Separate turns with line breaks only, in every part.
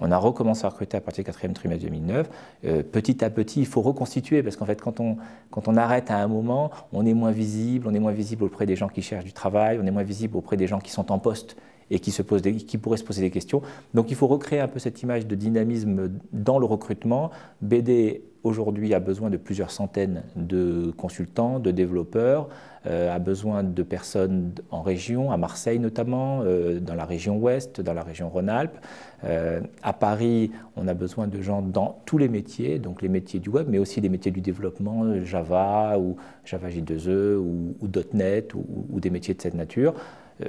On a recommencé à recruter à partir du quatrième trimestre 2009. Euh, petit à petit, il faut reconstituer parce qu'en fait, quand on, quand on arrête à un moment, on est moins visible, on est moins visible auprès des gens qui cherchent du travail, on est moins visible auprès des gens qui sont en poste et qui, se posent qui pourraient se poser des questions. Donc il faut recréer un peu cette image de dynamisme dans le recrutement. BD aujourd'hui a besoin de plusieurs centaines de consultants, de développeurs, euh, a besoin de personnes en région, à Marseille notamment, euh, dans la région ouest, dans la région Rhône-Alpes. Euh, à Paris, on a besoin de gens dans tous les métiers, donc les métiers du web, mais aussi les métiers du développement, Java ou Java J2E ou, .NET ou des métiers de cette nature.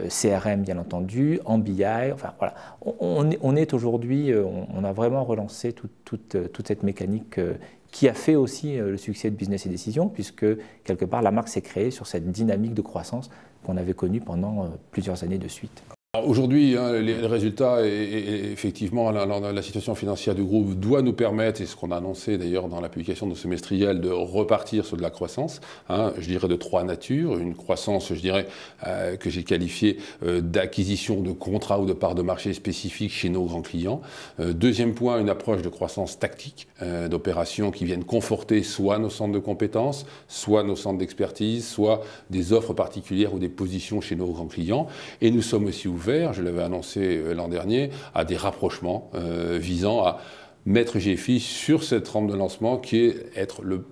CRM bien entendu, en BI, enfin voilà. On, est aujourd'hui, euh, on, a vraiment relancé toute, toute, euh, toute cette mécanique euh, qui a fait aussi le succès de Business et Décision, puisque quelque part la marque s'est créée sur cette dynamique de croissance qu'on avait connue pendant plusieurs années de suite.
Aujourd'hui, hein, les, résultats et, effectivement, la, situation financière du groupe doit nous permettre, et ce qu'on a annoncé d'ailleurs dans la publication de semestriel, de repartir sur de la croissance, hein, je dirais de trois natures. Une croissance, je dirais, euh, que j'ai qualifiée euh, d'acquisition de contrats ou de parts de marché spécifiques chez nos grands clients. Euh, deuxième point, une approche de croissance tactique, d'opérations qui viennent conforter soit nos centres de compétences, soit nos centres d'expertise, soit des offres particulières ou des positions chez nos grands clients. Et nous sommes aussi ouverts je l'avais annoncé euh, l'an dernier, à des rapprochements euh, visant à mettre GFI sur cette rampe de lancement qui est être le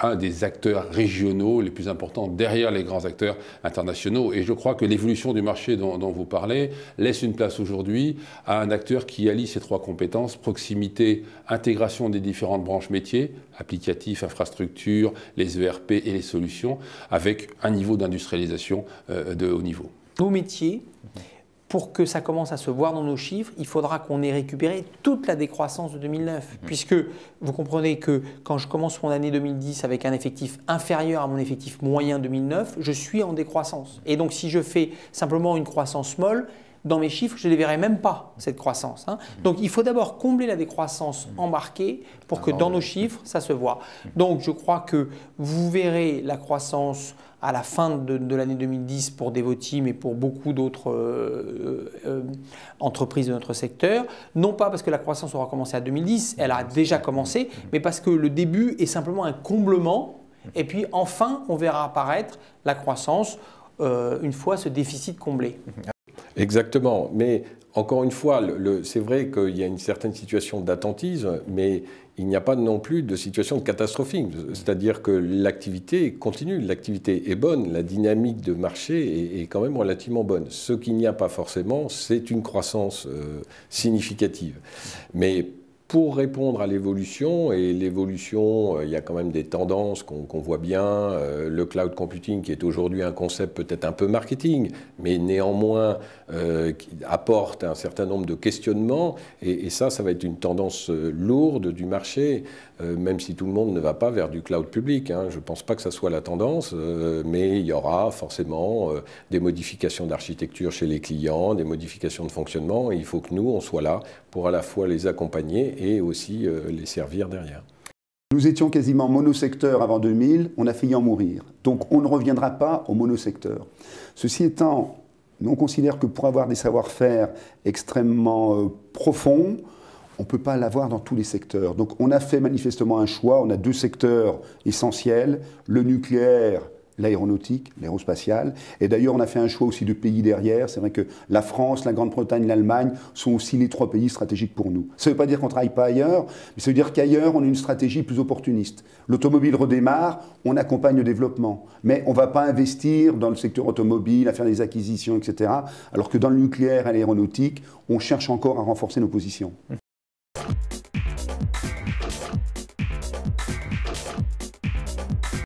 un des acteurs régionaux les plus importants derrière les grands acteurs internationaux. Et je crois que l'évolution du marché dont, vous parlez laisse une place aujourd'hui à un acteur qui allie ces trois compétences, proximité, intégration des différentes branches métiers, applicatifs, infrastructures, les ERP et les solutions, avec un niveau d'industrialisation euh, de haut niveau.
Vos métiers pour que ça commence à se voir dans nos chiffres, il faudra qu'on ait récupéré toute la décroissance de 2009. Mhm. Puisque vous comprenez que quand je commence mon année 2010 avec un effectif inférieur à mon effectif moyen 2009, je suis en décroissance. Et donc si je fais simplement une croissance molle, dans mes chiffres, je ne les verrai même pas, cette croissance. Hein. Mmh. Donc il faut d'abord combler la décroissance mmh. embarquée pour que ah, dans bah, nos chiffres, ça se voit. Mmh. Donc je crois que vous verrez la croissance à la fin de, l'année 2010 pour Devoti, mais pour beaucoup d'autres euh, euh, entreprises de notre secteur. Non pas parce que la croissance aura commencé à 2010, elle a déjà commencé, mais parce que le début est simplement un comblement. Et puis enfin, on verra apparaître la croissance euh, une fois ce déficit comblé.
Exactement. Mais encore une fois, c'est vrai qu'il y a une certaine situation d'attentisme, mais il n'y a pas non plus de situation de catastrophisme, C'est-à-dire que l'activité continue, l'activité est bonne, la dynamique de marché est, quand même relativement bonne. Ce qu'il n'y a pas forcément, c'est une croissance euh, significative. Mais pour répondre à l'évolution, et l'évolution, euh, il y a quand même des tendances qu'on voit bien, euh, le cloud computing qui est aujourd'hui un concept peut-être un peu marketing, mais néanmoins euh, apporte un certain nombre de questionnements, et, ça, ça va être une tendance lourde du marché, même si tout le monde ne va pas vers du cloud public. Hein. Je ne pense pas que ça soit la tendance, mais il y aura forcément des modifications d'architecture chez les clients, des modifications de fonctionnement, et il faut que nous, on soit là
pour à la fois les accompagner et aussi euh, les servir derrière. Nous étions quasiment monosecteur avant 2000, on a failli en mourir. Donc on ne reviendra pas au monosecteur. Ceci étant, nous on considère que pour avoir des savoir-faire extrêmement euh, profonds, on ne peut pas l'avoir dans tous les secteurs. Donc on a fait manifestement un choix, on a deux secteurs essentiels, le nucléaire l'aéronautique, l'aérospatiale. Et d'ailleurs, on a fait un choix aussi de pays derrière. C'est vrai que la France, la Grande-Bretagne, l'Allemagne sont aussi les trois pays stratégiques pour nous. Ça ne veut pas dire qu'on ne travaille pas ailleurs, mais ça veut dire qu'ailleurs, on a une stratégie plus opportuniste. L'automobile redémarre, on accompagne le développement. Mais on ne va pas investir dans le secteur automobile, à faire des acquisitions, etc. Alors que dans le nucléaire et l'aéronautique, on cherche encore à renforcer nos positions.